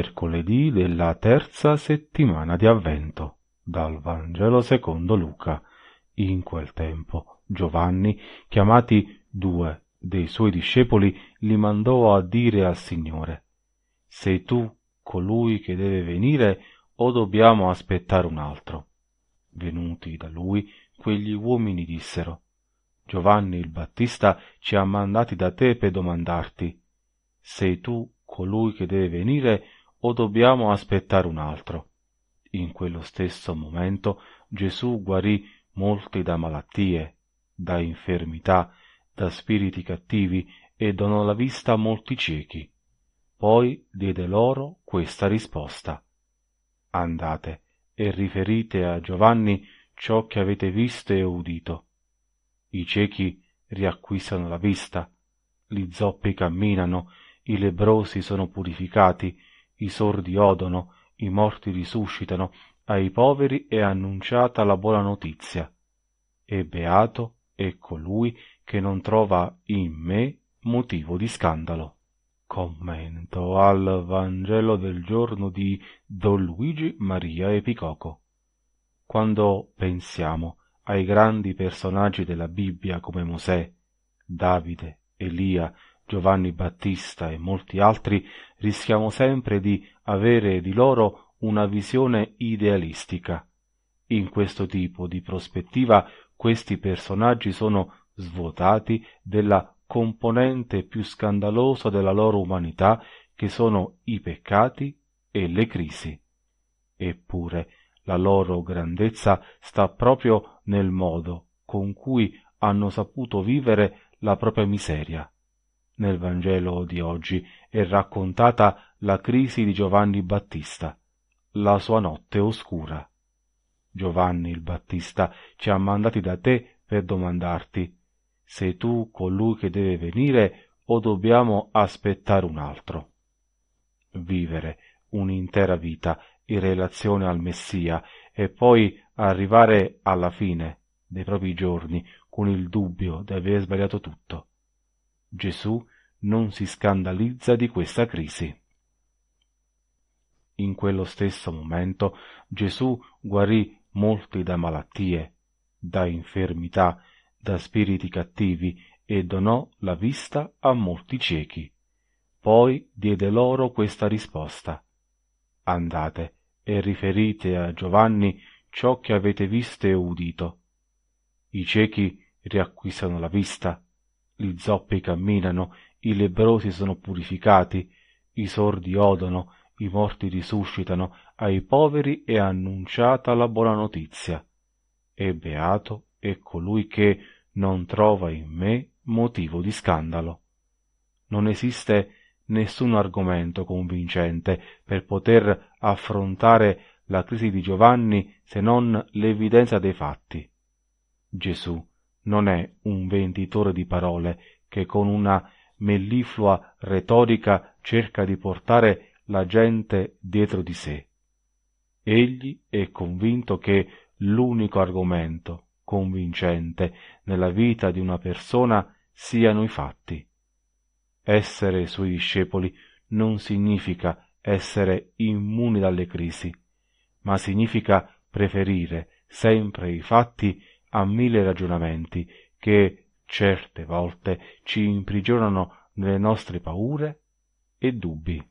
mercoledì della terza settimana di avvento, dal Vangelo secondo Luca. In quel tempo Giovanni, chiamati due dei suoi discepoli, li mandò a dire al Signore, Sei tu colui che deve venire o dobbiamo aspettare un altro? Venuti da lui, quegli uomini dissero, Giovanni il Battista ci ha mandati da te per domandarti, sei tu colui che deve venire o o dobbiamo aspettare un altro? In quello stesso momento Gesù guarì molti da malattie, da infermità, da spiriti cattivi e donò la vista a molti ciechi. Poi diede loro questa risposta. Andate e riferite a Giovanni ciò che avete visto e udito. I ciechi riacquistano la vista, gli zoppi camminano, i lebrosi sono purificati, i sordi odono, i morti risuscitano, ai poveri è annunciata la buona notizia. E beato è colui che non trova in me motivo di scandalo. Commento al Vangelo del giorno di Don Luigi Maria Epicoco. Quando pensiamo ai grandi personaggi della Bibbia come Mosè, Davide, Elia, Giovanni Battista e molti altri rischiamo sempre di avere di loro una visione idealistica. In questo tipo di prospettiva questi personaggi sono svuotati della componente più scandalosa della loro umanità che sono i peccati e le crisi. Eppure la loro grandezza sta proprio nel modo con cui hanno saputo vivere la propria miseria nel Vangelo di oggi è raccontata la crisi di Giovanni Battista, la sua notte oscura. Giovanni il Battista ci ha mandati da te per domandarti sei tu colui che deve venire o dobbiamo aspettare un altro. Vivere un'intera vita in relazione al Messia e poi arrivare alla fine dei propri giorni con il dubbio di aver sbagliato tutto Gesù non si scandalizza di questa crisi. In quello stesso momento Gesù guarì molti da malattie, da infermità, da spiriti cattivi e donò la vista a molti ciechi. Poi diede loro questa risposta. Andate e riferite a Giovanni ciò che avete visto e udito. I ciechi riacquistano la vista, gli zoppi camminano, i lebbrosi sono purificati, i sordi odono, i morti risuscitano, ai poveri è annunciata la buona notizia. E beato è colui che non trova in me motivo di scandalo. Non esiste nessun argomento convincente per poter affrontare la crisi di Giovanni se non l'evidenza dei fatti. Gesù non è un venditore di parole che con una melliflua retorica cerca di portare la gente dietro di sé. Egli è convinto che l'unico argomento convincente nella vita di una persona siano i fatti. Essere suoi discepoli non significa essere immuni dalle crisi, ma significa preferire sempre i fatti a mille ragionamenti che certe volte ci imprigionano nelle nostre paure e dubbi